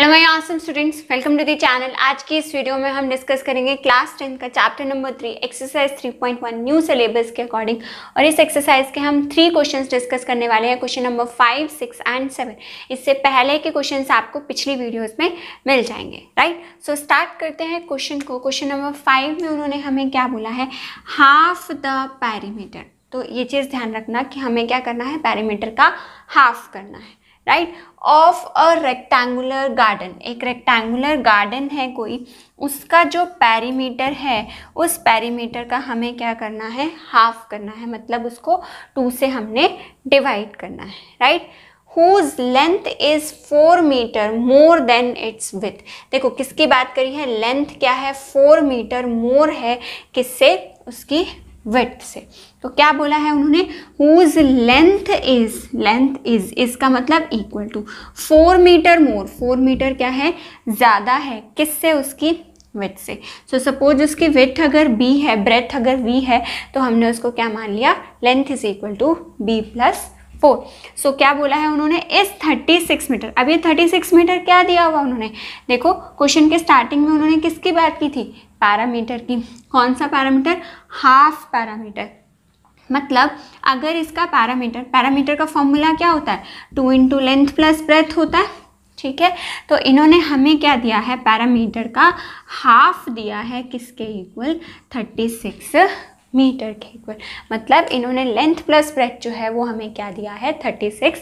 Hello my awesome students welcome to the channel आज की इस वीडियो में हम डिस्कस करेंगे क्लास टेंथ का chapter number three exercise three point one new syllabus के अकॉर्डिंग और इस एक्सरसाइज के हम थ्री क्वेश्चंस डिस्कस करने वाले हैं question number five six and seven इससे पहले के क्वेश्चंस आपको पिछली वीडियोज में मिल जाएंगे राइट सो स्टार्ट करते हैं क्वेश्चन को क्वेश्चन नंबर फाइव में उन्होंने हमें क्या बोला है हाफ द पैरीमीटर तो ये चीज़ ध्यान रखना कि हमें क्या करना है पैरीमीटर का हाफ करना है right right? Of a rectangular garden एक रेक्टेंगुलर गार्डन है कोई उसका जो पैरीमीटर है उस पैरीमीटर का हमें क्या करना है हाफ करना है मतलब उसको टू से हमने डिवाइड करना है right right? Whose length is four metre more than its width देखो किसकी बात करी है लेंथ क्या है फोर मीटर मोर है किससे उसकी विथ से तो क्या बोला है उन्होंने whose length is length is इसका मतलब equal to four metre more four metre क्या है ज़्यादा है किससे उसकी विथ से सो so, सपोज उसकी विथ अगर बी है ब्रेथ अगर वी है तो हमने उसको क्या मान लिया length is equal to B plus four so so, क्या बोला है उन्होंने इस थर्टी सिक्स मीटर अब ये थर्टी सिक्स मीटर क्या दिया हुआ उन्होंने देखो क्वेश्चन के स्टार्टिंग में उन्होंने किसकी बात की थी पैरामीटर की कौन सा पैरामीटर हाफ पैरामीटर मतलब अगर इसका पैरामीटर पैरामीटर का फॉर्मूला क्या होता है two into length plus breadth होता है ठीक है तो इन्होंने हमें क्या दिया है पैरामीटर का हाफ दिया है किसके इक्वल थर्टी सिक्स मीटर के इक्वल मतलब इन्होंने लेंथ प्लस ब्रेथ जो है वो हमें क्या दिया है 36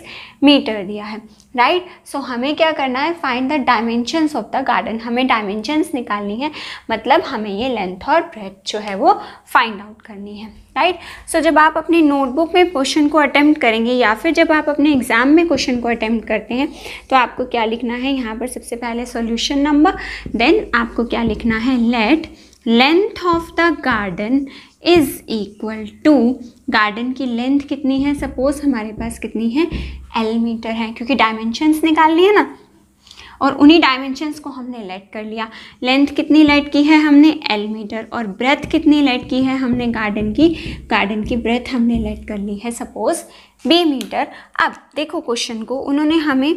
मीटर दिया है राइट right? सो so, हमें क्या करना है find the dimensions of the garden हमें डायमेंशंस निकालनी है मतलब हमें ये लेंथ और ब्रेथ जो है वो फाइंड आउट करनी है राइट right? सो so, जब आप अपनी नोटबुक में क्वेश्चन को अटैम्प्ट करेंगे या फिर जब आप अपने एग्ज़ाम में क्वेश्चन को अटैम्प्ट करते हैं तो आपको क्या लिखना है यहाँ पर सबसे पहले सोल्यूशन नंबर देन आपको क्या लिखना है let length of the garden is equal to garden की लेंथ कितनी है सपोज हमारे पास कितनी है एल मीटर है क्योंकि डायमेंशंस निकालनी है ना और उन्हीं डायमेंशंस को हमने लेट कर लिया लेंथ कितनी लेट की है हमने एल मीटर और ब्रेथ कितनी लेट की है हमने गार्डन की गार्डन की ब्रेथ हमने लेट कर ली है सपोज़ बी मीटर अब देखो क्वेश्चन को उन्होंने हमें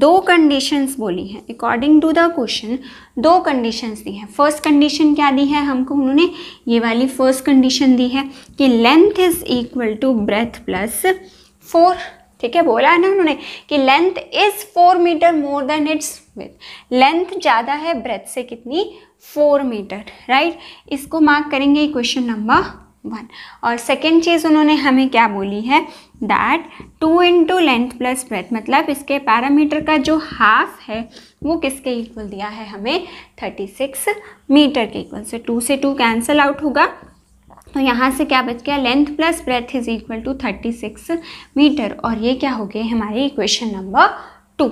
दो कंडीशंस बोली हैं अकॉर्डिंग टू द क्वेश्चन दो कंडीशंस दी हैं फर्स्ट कंडीशन क्या दी है हमको उन्होंने ये वाली फर्स्ट कंडीशन दी है कि length is equal to breadth plus four ठीक है बोला है ना उन्होंने कि length is four metre more than its width length ज़्यादा है ब्रेथ से कितनी फोर मीटर राइट इसको मार्क करेंगे क्वेश्चन नंबर वन और सेकेंड चीज़ उन्होंने हमें क्या बोली है that two into length plus breadth मतलब इसके पैरामीटर का जो हाफ है वो किसके इक्वल दिया है हमें थर्टी सिक्स मीटर के इक्वल से टू से टू कैंसल आउट होगा तो यहाँ से क्या बच गया length plus breadth is equal to thirty six metre और ये क्या हो गए हमारे equation number two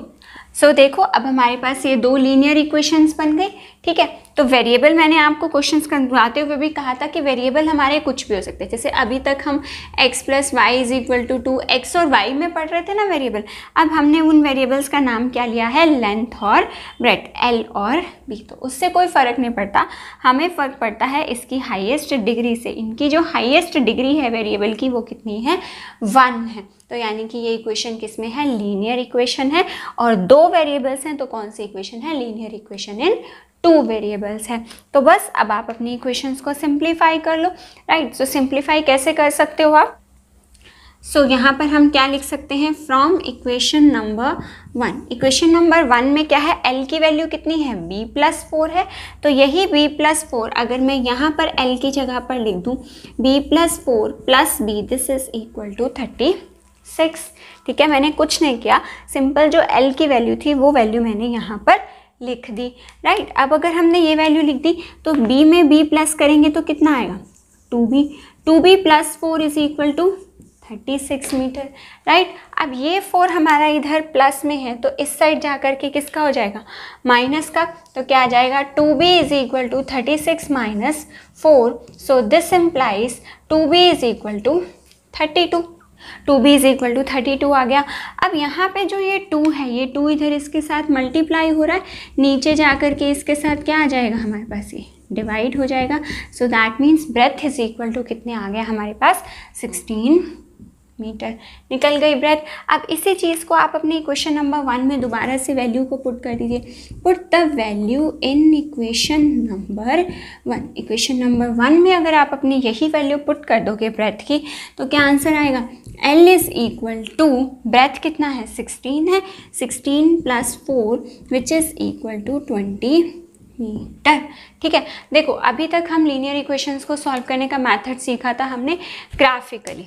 so so, देखो अब हमारे पास ये दो लीनियर इक्वेशंस बन गई ठीक है तो वेरिएबल मैंने आपको क्वेश्चंस करवाते हुए भी कहा था कि वेरिएबल हमारे कुछ भी हो सकते हैं जैसे अभी तक हम x plus Y is equal to two X और y में पढ़ रहे थे ना वेरिएबल अब हमने उन वेरिएबल्स का नाम क्या लिया है लेंथ और ब्रेथ l और b तो उससे कोई फ़र्क नहीं पड़ता हमें फ़र्क पड़ता है इसकी हाइएस्ट डिग्री से इनकी जो हाइएस्ट डिग्री है वेरिएबल की वो कितनी है वन है तो यानी कि ये इक्वेशन किस में है लीनियर इक्वेशन है और दो वेरिएबल्स हैं तो कौन सी इक्वेशन है linear equation in two variables हैं तो बस अब आप अपनी इक्वेशंस को सिंप्लीफाई कर लो राइट सो सिंप्लीफाई कैसे कर सकते हो आप सो so, यहाँ पर हम क्या लिख सकते हैं from equation number one equation number one में क्या है एल की वैल्यू कितनी है बी प्लस फोर है तो यही बी प्लस फोर अगर मैं यहाँ पर एल की जगह पर लिख दूँ B plus four plus B this is equal to thirty six ठीक है मैंने कुछ नहीं किया सिंपल जो एल की वैल्यू थी वो वैल्यू मैंने यहाँ पर लिख दी राइट अब अगर हमने ये वैल्यू लिख दी तो b में b प्लस करेंगे तो कितना आएगा two B two B plus four is equal to thirty six metre right अब ये फोर हमारा इधर प्लस में है तो इस साइड जा कर के किसका हो जाएगा माइनस का तो क्या आ जाएगा two B is equal to thirty six minus four so this implies two B is equal to thirty two two B is equal to thirty two आ गया अब यहाँ पे जो ये टू है ये टू इधर इसके साथ मल्टीप्लाई हो रहा है नीचे जा कर के इसके साथ क्या आ जाएगा हमारे पास ये डिवाइड हो जाएगा so that means breadth is equal to कितने आ गया हमारे पास सिक्सटीन मीटर निकल गई ब्रेथ अब इसी चीज़ को आप अपने इक्वेशन नंबर वन में दोबारा से वैल्यू को पुट कर दीजिए put the value in equation number one equation number one में अगर आप अपनी यही वैल्यू पुट कर दोगे ब्रेथ की तो क्या आंसर आएगा L is equal to breadth कितना है 16 है 16 plus four which is equal to 20 metre ठीक है देखो अभी तक हम लीनियर इक्वेशंस को सॉल्व करने का मेथड सीखा था हमने ग्राफिकली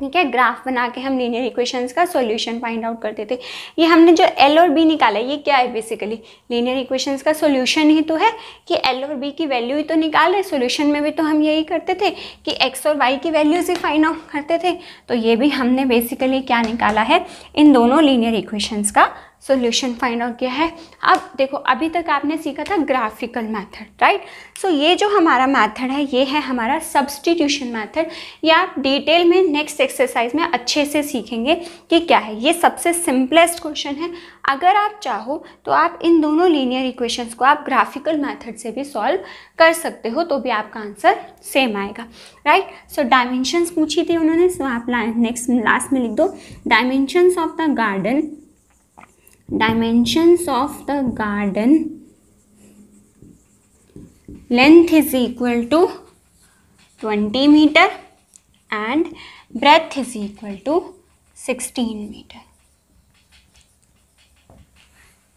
ठीक है ग्राफ बना के हम लीनियर इक्वेशंस का सॉल्यूशन फाइंड आउट करते थे ये हमने जो एल और बी निकाला ये क्या है बेसिकली लीनियर इक्वेशंस का सॉल्यूशन ही तो है कि एल और बी की वैल्यू ही तो निकाल रहे सॉल्यूशन में भी तो हम यही करते थे कि एक्स और वाई की वैल्यूज ही फाइंड आउट करते थे तो ये भी हमने बेसिकली क्या निकाला है इन दोनों लीनियर इक्वेशंस का सोल्यूशन फाइंड आउट किया है अब देखो अभी तक आपने सीखा था ग्राफिकल मैथड राइट सो ये जो हमारा मैथड है ये है हमारा सब्सटीट्यूशन मैथड ये आप डिटेल में नेक्स्ट एक्सरसाइज में अच्छे से सीखेंगे कि क्या है ये सबसे सिंपलेस्ट क्वेश्चन है अगर आप चाहो तो आप इन दोनों लीनियर इक्वेशंस को आप ग्राफिकल मैथड से भी सॉल्व कर सकते हो तो भी आपका आंसर सेम आएगा राइट सो डायमेंशंस पूछी थी उन्होंने सो so आप नेक्स्ट लास्ट में लिख दो dimensions of the garden dimensions of the garden length is equal to 20 meter and breadth is equal to 16 meter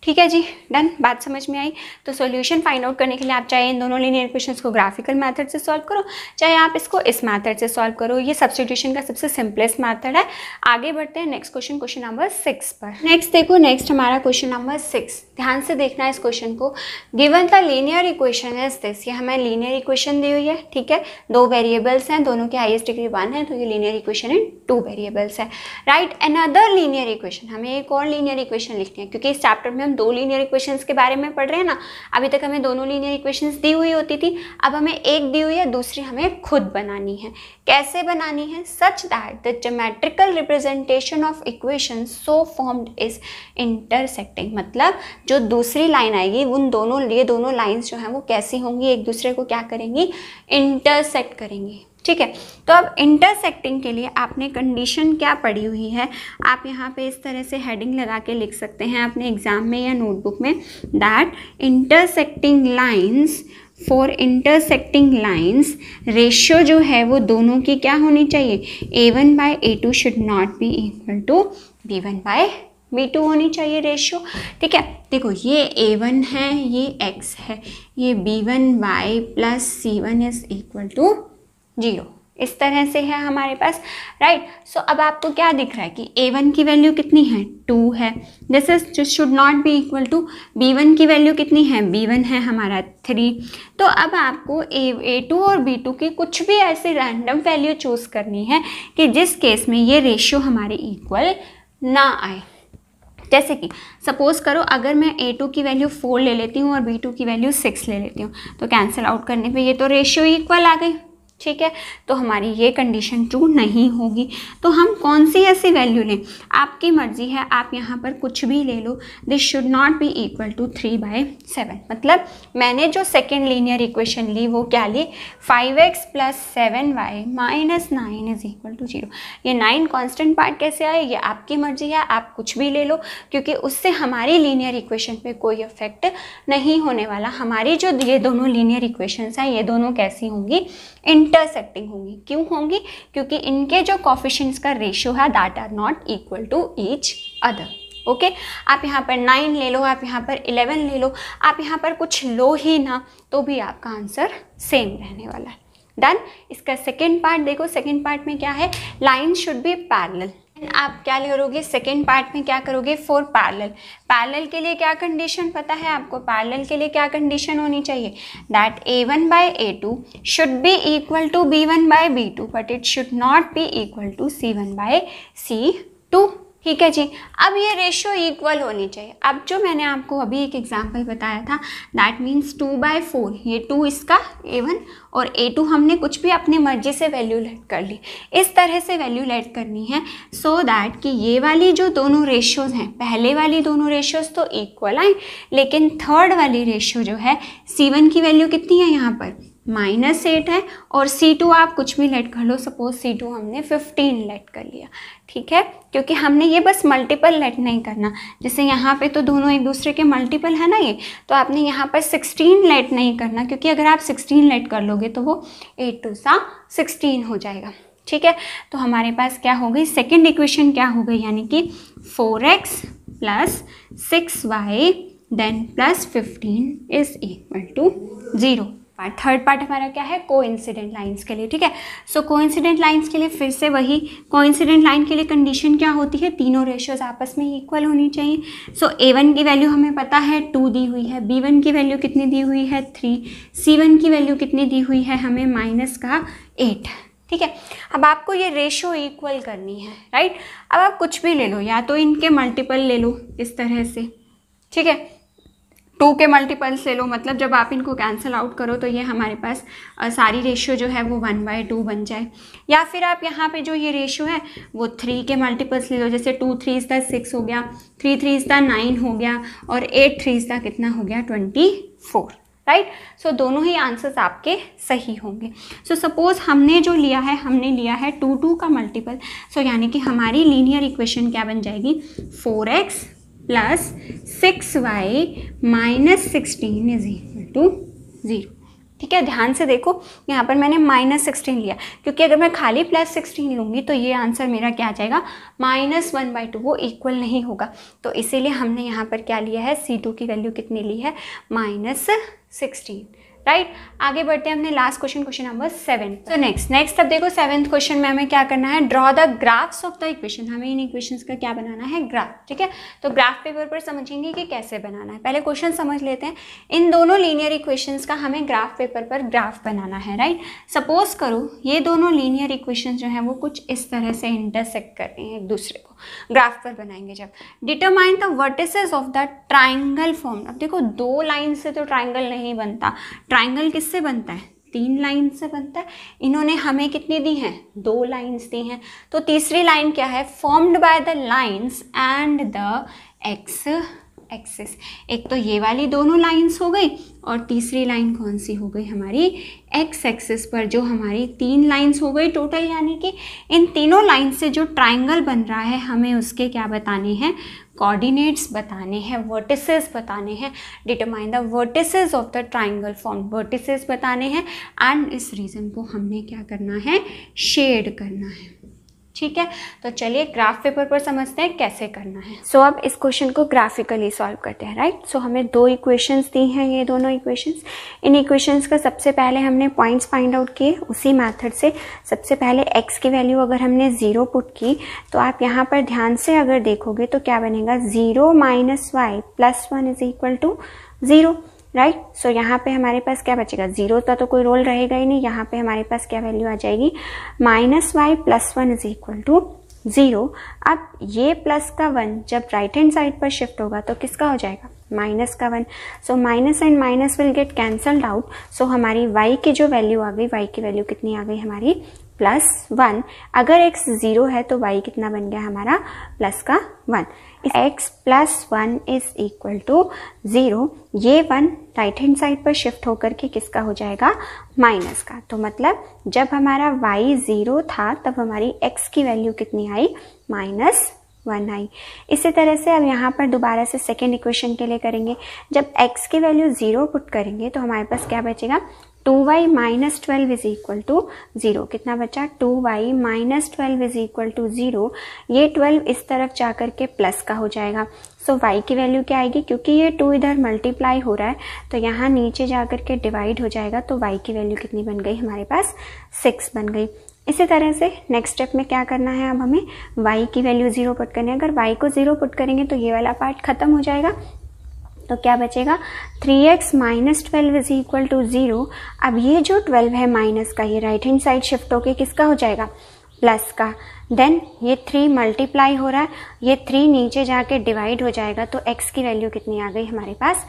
ठीक है जी डन बात समझ में आई तो सॉल्यूशन फाइंड आउट करने के लिए आप चाहे इन दोनों लीनियर इक्वेशन को ग्राफिकल मेथड से सॉल्व करो चाहे आप इसको इस मेथड से सॉल्व करो ये सब्सिट्यूशन का सबसे सिंपलेस्ट मेथड है आगे बढ़ते हैं next question question number six पर नेक्स्ट देखो नेक्स्ट हमारा क्वेश्चन नंबर सिक्स ध्यान से देखना है इस क्वेश्चन को given the linear equation is this ये हमें लीनियर इक्वेशन दी हुई है ठीक है दो वेरिएबल्स हैं दोनों के हाइएस्ट डिग्री वन है तो ये linear equation in two variables है right an other linear equation हमें एक और लीनियर इक्वेशन लिखनी है क्योंकि इस चैप्टर में हम दो लीनियर इक्वेशन के बारे में पढ़ रहे हैं ना अभी तक हमें दोनों लीनियर इक्वेशन दी हुई होती थी अब हमें एक दी हुई है दूसरी हमें खुद बनानी है कैसे बनानी है such that the geometrical representation of equation so formed is intersecting मतलब जो दूसरी लाइन आएगी उन दोनों ये दोनों लाइन्स जो हैं वो कैसी होंगी एक दूसरे को क्या करेंगी इंटरसेक्ट करेंगी ठीक है तो अब इंटरसेक्टिंग के लिए आपने कंडीशन क्या पढ़ी हुई है आप यहाँ पे इस तरह से हेडिंग लगा के लिख सकते हैं अपने एग्ज़ाम में या नोटबुक में that intersecting lines for intersecting lines ratio जो है वो दोनों की क्या होनी चाहिए A one by A two should not be equal to B one by B two होनी चाहिए रेशियो ठीक है देखो ये ए वन है ये एक्स है ये B one Y plus C one is equal to zero इस तरह से है हमारे पास राइट right? सो so, अब आपको क्या दिख रहा है कि ए वन की वैल्यू कितनी है टू है this is should not be equal to B one की वैल्यू कितनी है बी वन है हमारा थ्री तो अब आपको ए ए टू और बी टू की कुछ भी ऐसी रैंडम वैल्यू चूज़ करनी है कि जिस केस में ये रेशियो हमारे इक्वल ना आए जैसे कि सपोज़ करो अगर मैं ए टू की वैल्यू फोर ले लेती हूँ और बी टू की वैल्यू सिक्स ले लेती हूँ तो कैंसिल आउट करने पे ये तो रेशियो इक्वल आ गई ठीक है तो हमारी ये कंडीशन ट्रू नहीं होगी तो हम कौन सी ऐसी वैल्यू लें आपकी मर्ज़ी है आप यहाँ पर कुछ भी ले लो this should not be equal to three by seven मतलब मैंने जो सेकेंड लीनियर इक्वेशन ली वो क्या ली five x plus seven y minus nine is equal to zero ये नाइन कॉन्स्टेंट पार्ट कैसे आए ये आपकी मर्ज़ी है आप कुछ भी ले लो क्योंकि उससे हमारी लीनियर इक्वेशन पर कोई इफेक्ट नहीं होने वाला हमारी जो ये दोनों लीनियर इक्वेशन हैं ये दोनों कैसी होंगी इन इंटरसेक्टिंग होंगी क्यों होंगी क्योंकि इनके जो कॉफिशंस का रेशियो है that are not equal to each other okay आप यहाँ पर नाइन ले लो आप यहाँ पर इलेवन ले लो आप यहाँ पर कुछ लो ही ना तो भी आपका आंसर सेम रहने वाला है डन इसका सेकेंड पार्ट देखो सेकेंड पार्ट में क्या है लाइन शुड बी पैरल आप क्या करोगे सेकेंड पार्ट में क्या करोगे फोर पैरेलल पैरेलल के लिए क्या कंडीशन पता है आपको पैरेलल के लिए क्या कंडीशन होनी चाहिए that a one by A two should be equal to B one by B two but it should not be equal to c one by c two ठीक है जी अब ये रेशियो इक्वल होनी चाहिए अब जो मैंने आपको अभी एक एग्जांपल बताया था that means two by four ये टू इसका ए वन और ए टू हमने कुछ भी अपनी मर्जी से वैल्यू लेट कर ली इस तरह से वैल्यू लेट करनी है सो so दैट कि ये वाली जो दोनों रेशियोज़ हैं पहले वाली दोनों रेशियोज़ तो इक्वल आए लेकिन थर्ड वाली रेशियो जो है सी की वैल्यू कितनी है यहाँ पर माइनस एट है और सी टू आप कुछ भी लेट कर लो सपोज सी टू हमने फिफ्टीन लेट कर लिया ठीक है क्योंकि हमने ये बस मल्टीपल लेट नहीं करना जैसे यहाँ पे तो दोनों एक दूसरे के मल्टीपल है ना ये तो आपने यहाँ पर सिक्सटीन लेट नहीं करना क्योंकि अगर आप सिक्सटीन लेट कर लोगे तो वो एट टू सा सिक्सटीन हो जाएगा ठीक है तो हमारे पास क्या हो गई सेकेंड इक्वेशन क्या हो गई यानी कि four x plus six y then plus fifteen is equal to zero part third part हमारा क्या है को इंसिडेंट लाइन्स के लिए ठीक है सो को इंसिडेंट लाइन्स के लिए फिर से वही को इंसिडेंट लाइन के लिए कंडीशन क्या होती है तीनों रेशियोज आपस में इक्वल होनी चाहिए सो ए वन की वैल्यू हमें पता है टू दी हुई है बी वन की वैल्यू कितनी दी हुई है थ्री सी वन की वैल्यू कितनी दी हुई है हमें माइनस का एट ठीक है अब आपको ये रेशो इक्वल करनी है राइट अब आप कुछ भी ले लो या तो इनके मल्टीपल ले लो इस तरह से ठीक है टू के मल्टीपल्स ले लो मतलब जब आप इनको कैंसिल आउट करो तो ये हमारे पास सारी रेशियो जो है वो वन बाय टू बन जाए या फिर आप यहाँ पे जो ये रेशियो है वो थ्री के मल्टीपल्स ले लो जैसे टू थ्री इस सिक्स हो गया थ्री थ्री इस नाइन हो गया और एट थ्री का कितना हो गया ट्वेंटी फोर राइट सो दोनों ही आंसर्स आपके सही होंगे सो so, सपोज़ हमने जो लिया है हमने लिया है टू टू का मल्टीपल सो so, यानी कि हमारी लीनियर इक्वेशन क्या बन जाएगी four x plus six y minus sixteen is equal to zero ठीक है ध्यान से देखो यहाँ पर मैंने माइनस सिक्सटीन लिया क्योंकि अगर मैं खाली प्लस सिक्सटीन लूँगी तो ये आंसर मेरा क्या आ जाएगा माइनस वन बाई टू वो इक्वल नहीं होगा तो इसीलिए हमने यहाँ पर क्या लिया है सी टू की वैल्यू कितनी ली है माइनस सिक्सटीन राइट right? आगे बढ़ते हैं अपने last question question number seven तो नेक्स्ट नेक्स्ट अब देखो सेवन्थ क्वेश्चन में हमें क्या करना है draw the graphs of the equation हमें इन इक्वेशंस का क्या बनाना है ग्राफ ठीक है तो ग्राफ पेपर पर समझेंगे कि कैसे बनाना है पहले क्वेश्चन समझ लेते हैं इन दोनों लीनियर इक्वेशंस का हमें ग्राफ पेपर पर ग्राफ बनाना है राइट सपोज करो ये दोनों लीनियर इक्वेशन जो है वो कुछ इस तरह से इंटरसेक्ट कर रहे हैं एक दूसरे को ग्राफ पर बनाएंगे जब determine the vertices of the triangle form अब देखो दो लाइन से तो ट्राइंगल नहीं बनता ट्राइंगल किससे बनता है तीन लाइन से बनता है इन्होंने हमें कितनी दी हैं दो लाइंस दी हैं तो तीसरी लाइन क्या है formed by the lines and the x axis एक तो ये वाली दोनों लाइंस हो गई और तीसरी लाइन कौन सी हो गई हमारी एक्स एक्सेस पर जो हमारी तीन लाइंस हो गई टोटल यानी कि इन तीनों लाइन से जो ट्राइंगल बन रहा है हमें उसके क्या बताने हैं कोऑर्डिनेट्स बताने हैं वर्टिसेस बताने हैं determine the vertices of the triangle form vertices बताने हैं एंड इस रीज़न को हमने क्या करना है शेड करना है ठीक है तो चलिए ग्राफ पेपर पर समझते हैं कैसे करना है सो so, अब इस क्वेश्चन को ग्राफिकली सॉल्व करते हैं राइट सो so, हमें दो इक्वेशंस दी हैं ये दोनों इक्वेशंस इन इक्वेशंस का सबसे पहले हमने पॉइंट्स फाइंड आउट किए उसी मेथड से सबसे पहले एक्स की वैल्यू अगर हमने ज़ीरो पुट की तो आप यहाँ पर ध्यान से अगर देखोगे तो क्या बनेगा zero minus y plus one is equal to zero right right? So so, यहाँ पे हमारे पास क्या बचेगा जीरो का तो कोई रोल रहेगा ही नहीं यहाँ पे हमारे पास क्या वैल्यू आ जाएगी minus y plus one is equal to zero अब ये प्लस का वन जब राइट हैंड साइड पर शिफ्ट होगा तो किसका हो जाएगा माइनस का one so minus and minus will get cancelled out so हमारी वाई की जो वैल्यू आ गई वाई की वैल्यू कितनी आ गई हमारी प्लस वन अगर x ज़ीरो है तो y कितना बन गया हमारा प्लस का one x plus one is equal to zero ये वन राइट हैंड साइड पर शिफ्ट होकर के किसका हो जाएगा माइनस का तो मतलब जब हमारा y ज़ीरो था तब हमारी x की वैल्यू कितनी आई माइनस वन आई इसी तरह से अब यहाँ पर दोबारा से सेकेंड इक्वेशन के लिए करेंगे जब x की वैल्यू ज़ीरो पुट करेंगे तो हमारे पास क्या बचेगा two y minus twelve is equal to zero कितना बचा two y minus twelve is equal to zero ये ट्वेल्व इस तरफ जा के प्लस का हो जाएगा सो so, y की वैल्यू क्या आएगी क्योंकि ये टू इधर मल्टीप्लाई हो रहा है तो यहाँ नीचे जा के डिवाइड हो जाएगा तो y की वैल्यू कितनी बन गई हमारे पास सिक्स बन गई इसी तरह से नेक्स्ट स्टेप में क्या करना है अब हमें y की वैल्यू ज़ीरो पुट करनी है अगर y को ज़ीरो पुट करेंगे तो ये वाला पार्ट खत्म हो जाएगा तो क्या बचेगा 3x x minus twelve is equal to zero अब ये जो 12 है माइनस का ये राइट हैंड साइड शिफ्ट होके किसका हो जाएगा प्लस का देन ये थ्री मल्टीप्लाई हो रहा है ये थ्री नीचे जाके डिवाइड हो जाएगा तो x की वैल्यू कितनी आ गई हमारे पास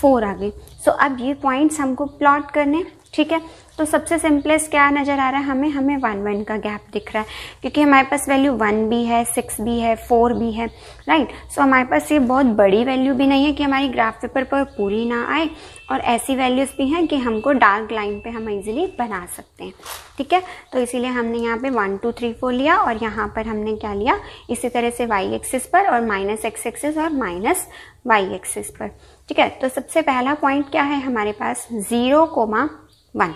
फोर आ गई सो so, अब ये पॉइंट्स हमको प्लॉट करने ठीक है तो सबसे सिंपलेस्ट क्या नज़र आ रहा है हमें हमें वन वन का गैप दिख रहा है क्योंकि हमारे पास वैल्यू वन भी है सिक्स भी है फोर भी है राइट सो हमारे पास ये बहुत बड़ी वैल्यू भी नहीं है कि हमारी ग्राफ पेपर पर पूरी ना आए और ऐसी वैल्यूज़ भी हैं कि हमको डार्क लाइन पे हम ईजिली बना सकते हैं ठीक है तो इसीलिए हमने यहाँ पे वन टू थ्री फोर लिया और यहाँ पर हमने क्या लिया इसी तरह से वाई एक्सिस पर और माइनस एक्स एक्सिस और माइनस वाई एक्सिस पर ठीक है तो सबसे पहला पॉइंट क्या है हमारे पास ज़ीरो कोमा वन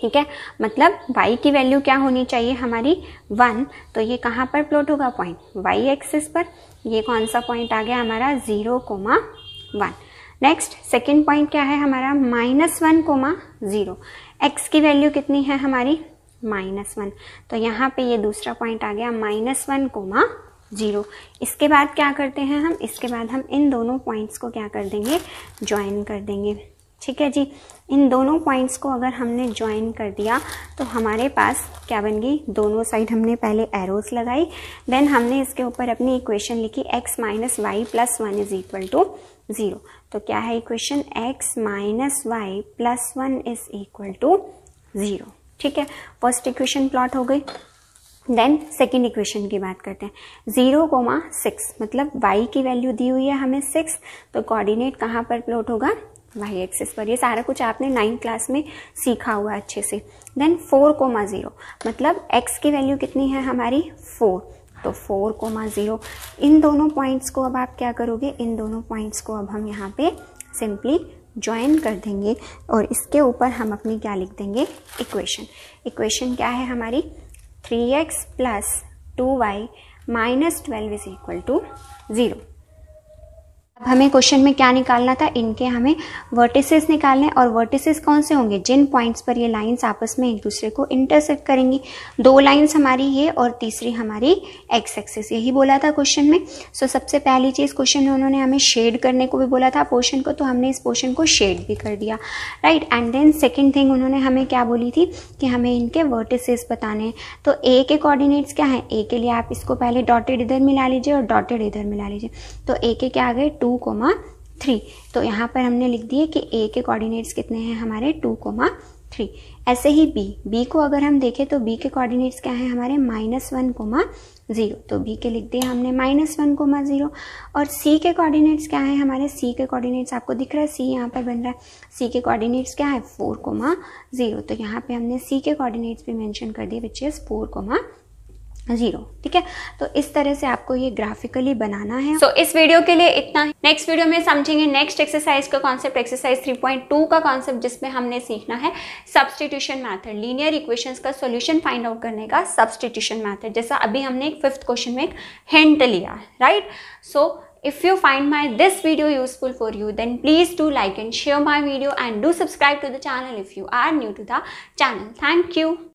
ठीक है मतलब y की वैल्यू क्या होनी चाहिए हमारी वन तो ये कहाँ पर प्लॉट होगा पॉइंट y एक्सिस पर ये कौन सा पॉइंट आ गया हमारा zero comma one next second point क्या है हमारा minus one comma zero x की वैल्यू कितनी है हमारी माइनस वन तो यहाँ पे ये दूसरा पॉइंट आ गया माइनस वन कोमा जीरो इसके बाद क्या करते हैं हम इसके बाद हम इन दोनों पॉइंट्स को क्या कर देंगे ज्वाइन कर देंगे ठीक है जी इन दोनों पॉइंट्स को अगर हमने ज्वाइन कर दिया तो हमारे पास क्या बन गई दोनों साइड हमने पहले एरोस लगाई देन हमने इसके ऊपर अपनी इक्वेशन लिखी x minus y plus one is equal to zero तो क्या है equation x minus y plus one is equal to zero ठीक है फर्स्ट इक्वेशन प्लॉट हो गई देन सेकेंड इक्वेशन की बात करते हैं जीरो कोमा सिक्स मतलब वाई की वैल्यू दी हुई है हमें सिक्स तो कोऑर्डिनेट कहाँ पर प्लॉट होगा वाई एक्सेस पर ये सारा कुछ आपने नाइन्थ क्लास में सीखा हुआ अच्छे से देन फोर कोमा ज़ीरो मतलब एक्स की वैल्यू कितनी है हमारी फोर तो फोर कोमा ज़ीरो इन दोनों पॉइंट्स को अब आप क्या करोगे इन दोनों पॉइंट्स को अब हम यहाँ पे सिंपली ज्वाइन कर देंगे और इसके ऊपर हम अपनी क्या लिख देंगे इक्वेशन इक्वेशन क्या है हमारी three x plus two y minus twelve is equal to zero हमें क्वेश्चन में क्या निकालना था इनके हमें वर्टिसेस निकालने और वर्टिसेस कौन से होंगे जिन पॉइंट्स पर ये लाइंस आपस में एक दूसरे को इंटरसेक्ट करेंगी दो लाइंस हमारी ये और तीसरी हमारी एक्स एक्सेस यही बोला था क्वेश्चन में सो so, सबसे पहली चीज़ क्वेश्चन में उन्होंने हमें शेड करने को भी बोला था पोर्शन को तो हमने इस पोर्शन को शेड भी कर दिया right and then second thing उन्होंने हमें क्या बोली थी कि हमें इनके वर्टिसेस बताने तो ए के कॉर्डिनेट्स क्या है ए के लिए आप इसको पहले डॉटेड इधर मिला लीजिए और डॉटेड इधर मिला लीजिए तो ए के क्या आ गए टू टू कोमा थ्री तो यहाँ पर हमने लिख दिए कि ए के कोऑर्डिनेट्स कितने हैं हमारे टू कोमा थ्री ऐसे ही बी बी को अगर हम देखें तो बी के कोऑर्डिनेट्स क्या हैं हमारे माइनस वन कोमा ज़ीरो तो बी के लिख दिए हमने माइनस वन कोमा ज़ीरो और सी के कोऑर्डिनेट्स क्या हैं हमारे सी के कोऑर्डिनेट्स आपको दिख रहा है सी यहाँ पर बन रहा है सी के कोऑर्डिनेट्स क्या है फोर कोमा ज़ीरो तो यहाँ पर हमने सी के कोऑर्डिनेट्स भी मैंशन कर दिए which is four comma zero ठीक है तो इस तरह से आपको ये ग्राफिकली बनाना है सो so, इस वीडियो के लिए इतना ही नेक्स्ट वीडियो में समझेंगे नेक्स्ट एक्सरसाइज का कॉन्सेप्ट एक्सरसाइज 3.2 का कॉन्सेप्ट जिसमें हमने सीखना है सब्सटीट्यूशन मैथड लीनियर इक्वेशंस का सॉल्यूशन फाइंड आउट करने का सब्सटीट्यूशन मैथड जैसा अभी हमने एक फिफ्थ क्वेश्चन में एक हिंट लिया right so If you find my this video useful for you then please do like and share my video and do subscribe to the channel if you are new to the channel. Thank you.